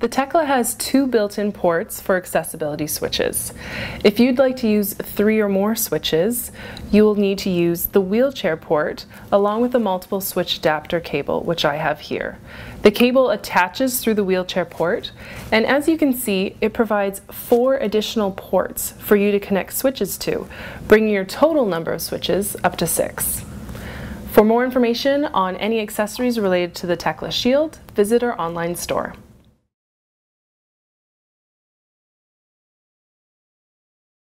The Tekla has two built-in ports for accessibility switches. If you'd like to use three or more switches, you will need to use the wheelchair port along with the multiple switch adapter cable, which I have here. The cable attaches through the wheelchair port, and as you can see, it provides four additional ports for you to connect switches to, bringing your total number of switches up to six. For more information on any accessories related to the Tekla Shield, visit our online store.